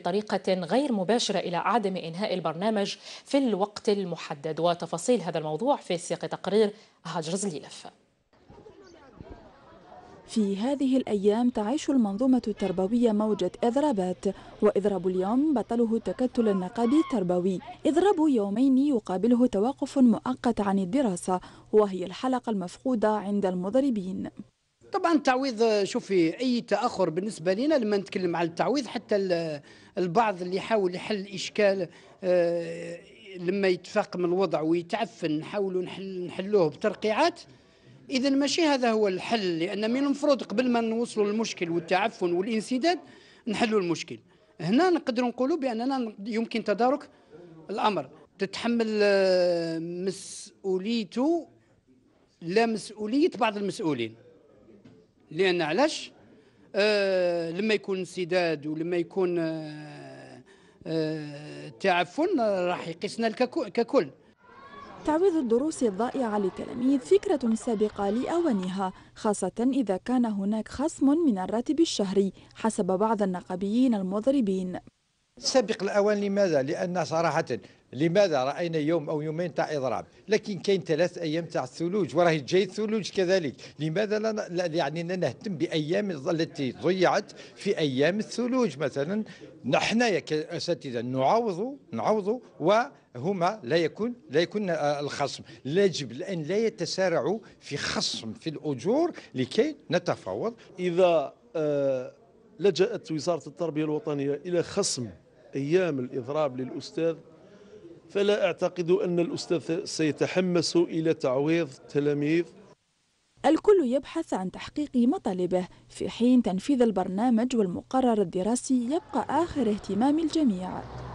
بطريقة غير مباشرة إلى عدم إنهاء البرنامج في الوقت المحدد وتفاصيل هذا الموضوع في سياق تقرير هاجر زليلف في هذه الأيام تعيش المنظومة التربوية موجة إضرابات وإضراب اليوم بطله التكتل النقابي التربوي إضراب يومين يقابله توقف مؤقت عن الدراسة وهي الحلقة المفقودة عند المضربين طبعا التعويض آه، شوفي اي تاخر بالنسبه لنا لما نتكلم على التعويض حتى البعض اللي يحاول يحل اشكال آه، لما يتفاقم الوضع ويتعفن نحاولوا نحل نحلوه بترقيعات اذا ماشي هذا هو الحل لان من المفروض قبل ما نوصلوا للمشكل والتعفن والانسداد نحلوا المشكل هنا نقدروا نقولوا باننا يمكن تدارك الامر تتحمل آه، مسؤوليته لا مسؤوليه بعض المسؤولين لان علاش آه لما يكون انسداد ولما يكون آه آه تعفن راح يقيسنا ككل تعويض الدروس الضائعة للتلاميذ فكرة سابقة لأوانها خاصة إذا كان هناك خصم من الراتب الشهري حسب بعض النقابيين المضربين سابق الاوان لماذا؟ لان صراحه لماذا راينا يوم او يومين تاع اضراب لكن كاين ثلاث ايام تاع الثلوج وراه جاي الثلوج كذلك لماذا لا يعني نهتم بايام التي ضيعت في ايام الثلوج مثلا نحن يا اساتذه نعوض نعوض و هما لا يكون لا يكون آه، الخصم يجب ان لا يتسارعوا في خصم في الاجور لكي نتفاوض اذا آه لجأت وزارة التربية الوطنية إلى خصم أيام الإضراب للأستاذ فلا أعتقد أن الأستاذ سيتحمس إلى تعويض التلاميذ الكل يبحث عن تحقيق مطالبه في حين تنفيذ البرنامج والمقرر الدراسي يبقى آخر اهتمام الجميع